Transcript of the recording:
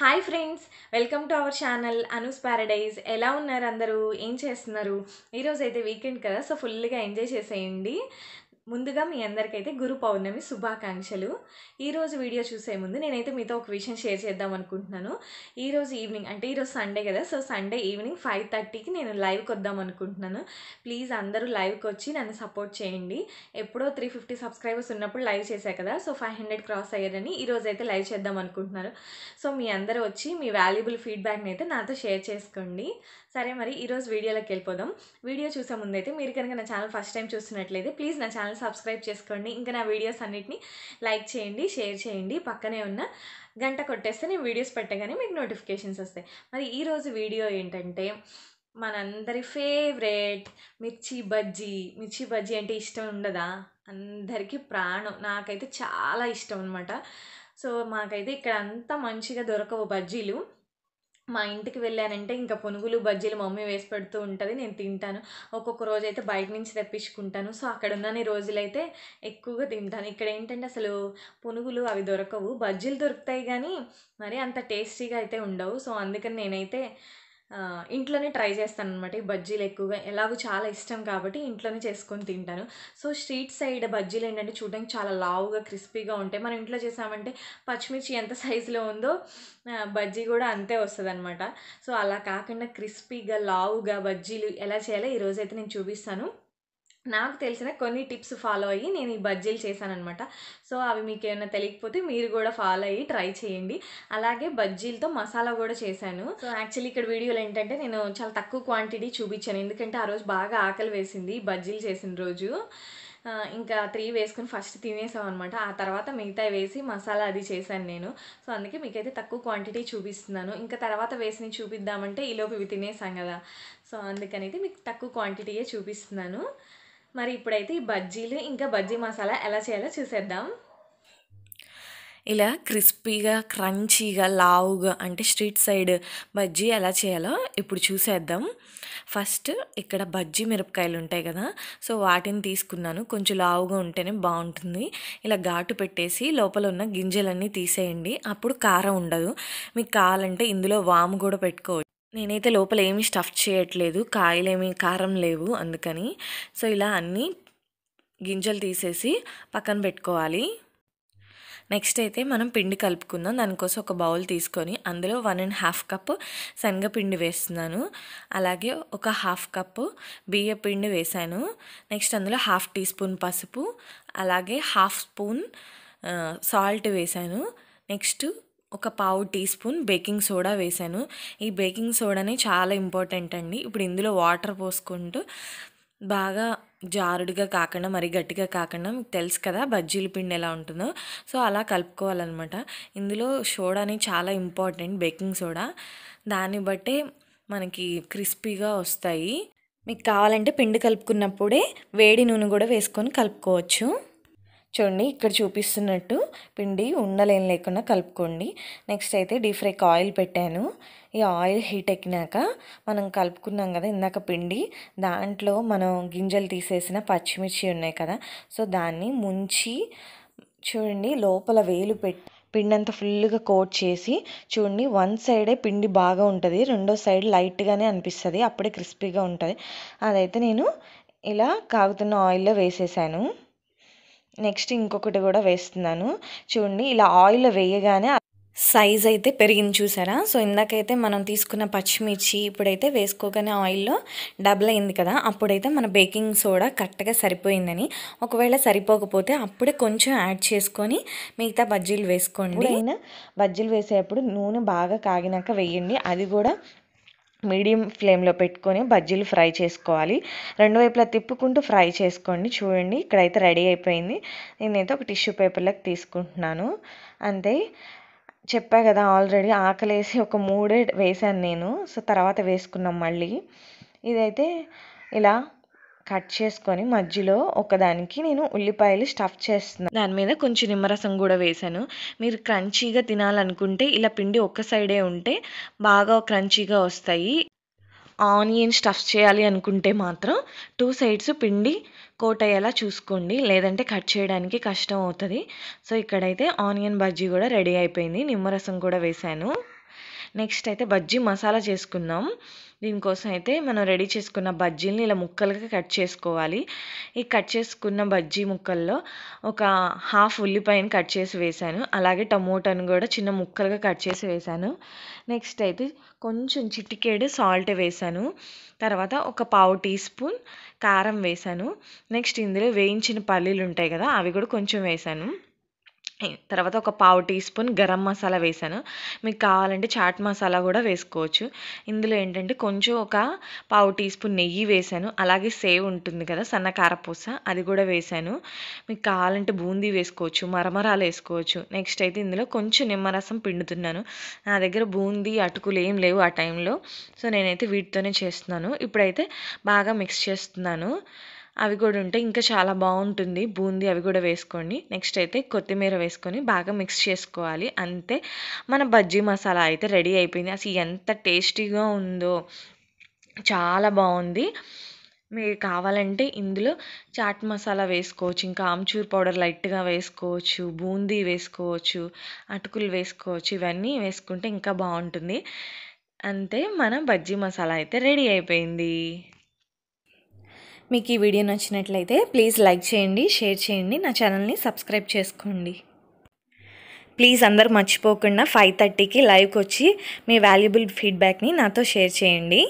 hi friends welcome to our channel Anu's Paradise ఎలా ఉన్నారు అందరూ ఏం చేస్తున్నారు ఈరోజు అయితే వీకెండ్ కదా సో ఫుల్గా ఎంజాయ్ చేసేయండి ముందుగా మీ అందరికైతే గురు పౌర్ణమి శుభాకాంక్షలు ఈరోజు వీడియో చూసే ముందు నేనైతే మీతో ఒక విషయం షేర్ చేద్దాం అనుకుంటున్నాను ఈరోజు ఈవినింగ్ అంటే ఈరోజు సండే కదా సో సండే ఈవినింగ్ ఫైవ్ థర్టీకి నేను లైవ్కి వద్దాం అనుకుంటున్నాను ప్లీజ్ అందరూ లైవ్కి వచ్చి నన్ను సపోర్ట్ చేయండి ఎప్పుడో త్రీ ఫిఫ్టీ సబ్స్క్రైబర్స్ ఉన్నప్పుడు లైవ్ చేశా కదా సో ఫైవ్ హండ్రెడ్ క్రాస్ అయ్యారని ఈరోజు అయితే లైవ్ చేద్దాం అనుకుంటున్నారు సో మీ అందరూ వచ్చి మీ వాల్యుబుల్ ఫీడ్బ్యాక్ని అయితే నాతో షేర్ చేసుకోండి సరే మరి ఈరోజు వీడియోలోకి వెళ్ళిపోదాం వీడియో చూసే ముందైతే మీరు కనుక నా ఛానల్ ఫస్ట్ టైం చూస్తున్నట్లయితే ప్లీజ్ నా ఛానల్ సబ్స్క్రైబ్ చేసుకోండి ఇంకా నా వీడియోస్ అన్నిటిని లైక్ చేయండి షేర్ చేయండి పక్కనే ఉన్న గంట కొట్టేస్తే నేను వీడియోస్ పెట్టగానే మీకు నోటిఫికేషన్స్ వస్తాయి మరి ఈరోజు వీడియో ఏంటంటే మనందరి ఫేవరెట్ మిర్చి బజ్జీ మిర్చి బజ్జీ అంటే ఇష్టం ఉండదా అందరికీ ప్రాణం నాకైతే చాలా ఇష్టం అనమాట సో మాకైతే ఇక్కడ అంతా మంచిగా దొరకవు బజ్జీలు మా ఇంటికి వెళ్ళానంటే ఇంకా పునుగులు బజ్జీలు మమ్మీ వేసి పెడుతూ ఉంటుంది నేను తింటాను ఒక్కొక్క రోజు అయితే బయట నుంచి తెప్పించుకుంటాను సో అక్కడ ఉన్న రోజులైతే ఎక్కువగా తింటాను ఇక్కడ ఏంటంటే అసలు పునుగులు అవి దొరకవు బజ్జీలు దొరుకుతాయి కానీ మరి అంత టేస్టీగా అయితే ఉండవు సో అందుకని నేనైతే ఇంట్లోనే ట్రై చేస్తాను అనమాట ఈ బజ్జీలు ఎక్కువగా ఎలాగో చాలా ఇష్టం కాబట్టి ఇంట్లోనే చేసుకొని తింటాను సో స్ట్రీట్ సైడ్ బజ్జీలు ఏంటంటే చూడడానికి చాలా లావుగా క్రిస్పీగా ఉంటాయి మనం ఇంట్లో చేసామంటే పచ్చిమిర్చి ఎంత సైజులో ఉందో బజ్జీ కూడా అంతే వస్తుంది అనమాట సో అలా కాకుండా క్రిస్పీగా లావుగా బజ్జీలు ఎలా చేయాలో ఈరోజైతే నేను చూపిస్తాను నాకు తెలిసిన కొన్ని టిప్స్ ఫాలో అయ్యి నేను ఈ బజ్జీలు చేశానమాట సో అవి మీకు ఏమైనా తెలియకపోతే మీరు కూడా ఫాలో అయ్యి ట్రై చేయండి అలాగే బజ్జీలతో మసాలా కూడా చేశాను సో యాక్చువల్లీ ఇక్కడ వీడియోలు ఏంటంటే నేను చాలా తక్కువ క్వాంటిటీ చూపించాను ఎందుకంటే ఆ రోజు బాగా ఆకలి వేసింది బజ్జీలు చేసిన రోజు ఇంకా త్రీ వేసుకుని ఫస్ట్ తినేసాం అనమాట ఆ తర్వాత మిగతా వేసి మసాలా అది చేశాను నేను సో అందుకే మీకైతే తక్కువ క్వాంటిటీ చూపిస్తున్నాను ఇంకా తర్వాత వేసి చూపిద్దామంటే ఈలోపు ఇవి తినేసాం కదా సో అందుకనైతే మీకు తక్కువ క్వాంటిటీయే చూపిస్తున్నాను మరి ఇప్పుడైతే ఈ బజ్జీలు ఇంకా బజ్జీ మసాలా ఎలా చేయాలో చూసేద్దాం ఇలా క్రిస్పీగా క్రంచీగా లావుగా అంటే స్ట్రీట్ సైడ్ బజ్జీ ఎలా చేయాలో ఇప్పుడు చూసేద్దాం ఫస్ట్ ఇక్కడ బజ్జీ మిరపకాయలు ఉంటాయి కదా సో వాటిని తీసుకున్నాను కొంచెం లావుగా ఉంటేనే బాగుంటుంది ఇలా ఘాటు పెట్టేసి లోపల ఉన్న గింజలన్నీ తీసేయండి అప్పుడు కారం ఉండదు మీకు కావాలంటే ఇందులో వాము కూడా పెట్టుకోవచ్చు నేనైతే లోపల ఏమీ స్టఫ్ చేయట్లేదు కాయలేమి కారం లేవు అందుకని సో ఇలా అన్నీ గింజలు తీసేసి పక్కన పెట్టుకోవాలి నెక్స్ట్ అయితే మనం పిండి కలుపుకుందాం దానికోసం ఒక బౌల్ తీసుకొని అందులో వన్ అండ్ హాఫ్ కప్ శనగపిండి వేస్తున్నాను అలాగే ఒక హాఫ్ కప్పు బియ్య పిండి వేశాను నెక్స్ట్ అందులో హాఫ్ టీ స్పూన్ పసుపు అలాగే హాఫ్ స్పూన్ సాల్ట్ వేశాను నెక్స్ట్ ఒక పావు టీ స్పూన్ బేకింగ్ సోడా వేశాను ఈ బేకింగ్ సోడాని చాలా ఇంపార్టెంట్ అండి ఇప్పుడు ఇందులో వాటర్ పోసుకుంటూ బాగా జారుడుగా కాకుండా మరి గట్టిగా కాకుండా మీకు తెలుసు కదా బజ్జీల పిండి ఎలా ఉంటుందో సో అలా కలుపుకోవాలన్నమాట ఇందులో సోడాని చాలా ఇంపార్టెంట్ బేకింగ్ సోడా దాన్ని బట్టే మనకి క్రిస్పీగా వస్తాయి మీకు కావాలంటే పిండి కలుపుకున్నప్పుడే వేడి నూనె కూడా వేసుకొని కలుపుకోవచ్చు చూడండి ఇక్కడ చూపిస్తున్నట్టు పిండి ఉండలేం లేకుండా కలుపుకోండి నెక్స్ట్ అయితే డీప్ ఫ్రైకి ఆయిల్ పెట్టాను ఈ ఆయిల్ హీట్ ఎక్కినాక మనం కలుపుకున్నాం కదా ఇందాక పిండి దాంట్లో మనం గింజలు తీసేసిన పచ్చిమిర్చి ఉన్నాయి కదా సో దాన్ని ముంచి చూడండి లోపల వేలు పెట్టి పిండి అంతా ఫుల్గా కోట్ చేసి చూడండి వన్ సైడే పిండి బాగా ఉంటుంది రెండో సైడ్ లైట్గానే అనిపిస్తుంది అప్పుడే క్రిస్పీగా ఉంటుంది అదైతే నేను ఇలా కాగుతున్న ఆయిల్లో వేసేసాను నెక్స్ట్ ఇంకొకటి కూడా వేస్తున్నాను చూడండి ఇలా ఆయిల్ వేయగానే సైజ్ అయితే పెరిగింది చూసారా సో ఇందాకైతే మనం తీసుకున్న పచ్చిమిర్చి ఇప్పుడైతే వేసుకోగానే ఆయిల్లో డబుల్ అయింది కదా అప్పుడైతే మన బేకింగ్ సోడా కరెక్ట్గా సరిపోయిందని ఒకవేళ సరిపోకపోతే అప్పుడే కొంచెం యాడ్ చేసుకొని మిగతా బజ్జీలు వేసుకోండి అయినా బజ్జీలు వేసేటప్పుడు నూనె బాగా కాగినాక వేయండి అది కూడా మీడియం ఫ్లేమ్లో పెట్టుకొని బజ్జీలు ఫ్రై చేసుకోవాలి రెండు వైపులా తిప్పుకుంటూ ఫ్రై చేసుకోండి చూడండి ఇక్కడైతే రెడీ అయిపోయింది నేనైతే ఒక టిష్యూ పేపర్లోకి తీసుకుంటున్నాను అంతే చెప్పా కదా ఆల్రెడీ ఆకలేసి ఒక మూడే వేసాను నేను సో తర్వాత వేసుకున్నాం మళ్ళీ ఇదైతే ఇలా కట్ చేసుకొని మధ్యలో ఒకదానికి నేను ఉల్లిపాయలు స్టఫ్ చేస్తున్నాను దాని మీద కొంచెం నిమ్మరసం కూడా వేశాను మీరు క్రంచీగా తినాలనుకుంటే ఇలా పిండి ఒక సైడే ఉంటే బాగా క్రంచీగా వస్తాయి ఆనియన్ స్టఫ్ చేయాలి అనుకుంటే మాత్రం టూ సైడ్స్ పిండి కోట్ అయ్యేలా చూసుకోండి లేదంటే కట్ చేయడానికి కష్టం అవుతుంది సో ఇక్కడైతే ఆనియన్ బజ్జీ కూడా రెడీ అయిపోయింది నిమ్మరసం కూడా వేశాను నెక్స్ట్ అయితే బజ్జీ మసాలా చేసుకుందాం దీనికోసం అయితే మనం రెడీ చేసుకున్న బజ్జీలని ఇలా ముక్కలుగా కట్ చేసుకోవాలి ఈ కట్ చేసుకున్న బజ్జీ ముక్కల్లో ఒక హాఫ్ ఉల్లిపాయను కట్ చేసి వేశాను అలాగే టమోటాను కూడా చిన్న ముక్కలుగా కట్ చేసి వేశాను నెక్స్ట్ అయితే కొంచెం చిటికేడు సాల్ట్ వేశాను తర్వాత ఒక పావు టీ స్పూన్ కారం వేశాను నెక్స్ట్ ఇందులో వేయించిన పల్లీలు ఉంటాయి కదా అవి కూడా కొంచెం వేశాను తర్వాత ఒక పావు టీ స్పూన్ గరం మసాలా వేసాను మీకు కావాలంటే చాట్ మసాలా కూడా వేసుకోవచ్చు ఇందులో ఏంటంటే కొంచెం ఒక పావు టీ స్పూన్ నెయ్యి వేసాను అలాగే సేవ్ ఉంటుంది కదా సన్న కారపూస అది కూడా వేసాను మీకు కావాలంటే బూందీ వేసుకోవచ్చు మరమరాలు వేసుకోవచ్చు నెక్స్ట్ అయితే ఇందులో కొంచెం నిమ్మరసం పిండుతున్నాను నా దగ్గర బూందీ అటుకులు ఏం లేవు ఆ టైంలో సో నేనైతే వీటితోనే చేస్తున్నాను ఇప్పుడైతే బాగా మిక్స్ చేస్తున్నాను అవి కూడా ఉంటే ఇంకా చాలా బాగుంటుంది బూందీ అవి కూడా వేసుకోండి నెక్స్ట్ అయితే కొత్తిమీర వేసుకొని బాగా మిక్స్ చేసుకోవాలి అంతే మన బజ్జీ మసాలా అయితే రెడీ అయిపోయింది అసలు ఎంత టేస్టీగా ఉందో చాలా బాగుంది మీరు కావాలంటే ఇందులో చాట్ మసాలా వేసుకోవచ్చు ఇంకా ఆమ్చూర్ పౌడర్ లైట్గా వేసుకోవచ్చు బూందీ వేసుకోవచ్చు అటుకులు వేసుకోవచ్చు ఇవన్నీ వేసుకుంటే ఇంకా బాగుంటుంది అంతే మన బజ్జీ మసాలా అయితే రెడీ అయిపోయింది మీకు ఈ వీడియో నచ్చినట్లయితే ప్లీజ్ లైక్ చేయండి షేర్ చేయండి నా ఛానల్ని సబ్స్క్రైబ్ చేసుకోండి ప్లీజ్ అందరు మర్చిపోకుండా ఫైవ్ థర్టీకి లైవ్కి వచ్చి మీ వాల్యుబుల్ ఫీడ్బ్యాక్ని నాతో షేర్ చేయండి